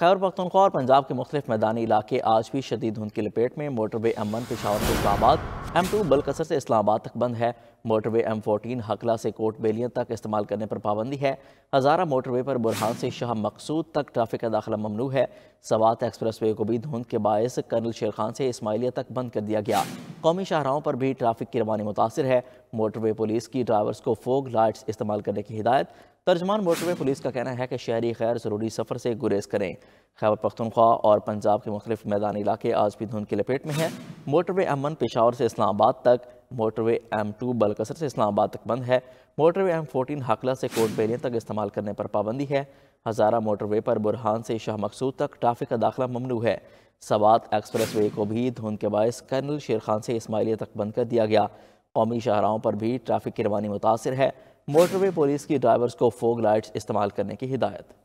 खैर पख्तनख्वा और पंजाब के मुख्तलिफ मैदानी इलाके आज भी शदीद धुंध की लपेट में मोटरवे एम वन पिशावर से इस्लामाबाद एम टू बलकसर से इस्लामाबाद तक बंद है मोटरवे एम फोटीन हकला से कोट बेलियन तक इस्तेमाल करने पर पाबंदी है हज़ारा मोटरवे पर बुरहान से शाह मकसूद तक ट्रैफिक का दाखिला ममनू है सवात एक्सप्रेस वे को भी धुंध के बायस कर्नल शेर खान से इसमाइलिया तक बंद कर दिया गया कौमी शाहराहों पर भी ट्रैफिक की रवानी मुतासर है मोटरवे पुलिस की ड्राइवर्स को फोग लाइट्स इस्तेमाल करने की हिदायत तर्जमान मोटरवे पुलिस का कहना है कि शहरी खैर ज़रूरी सफ़र से गुरेज करें खैबर पख्तनख्वा और पंजाब के मुख्तु मैदानी इलाके आज भी धुंध की लपेट में हैं मोटरवे एम वन पेशावर से इस्लामाबाद तक मोटरवे एम टू बलकसर से इस्लामाबाद तक बंद है मोटरवे एम फोर्टीन हाकला से कोट बेलिया तक इस्तेमाल करने पर पाबंदी है हज़ारा मोटरवे पर बुरहान से शाह मकसूद तक ट्रैफिक का दाखिला ममनू है सवात एक्सप्रेस वे को भी धुंध के बायस कर्नल शेर खान से इसमाइलिया तक बंद कर दिया गया कौमी शाहराओं पर भी ट्रैफिक की रवानी मुतासर है मोटरवे पुलिस की ड्राइवर्स को फोग लाइट्स इस्तेमाल करने की हिदायत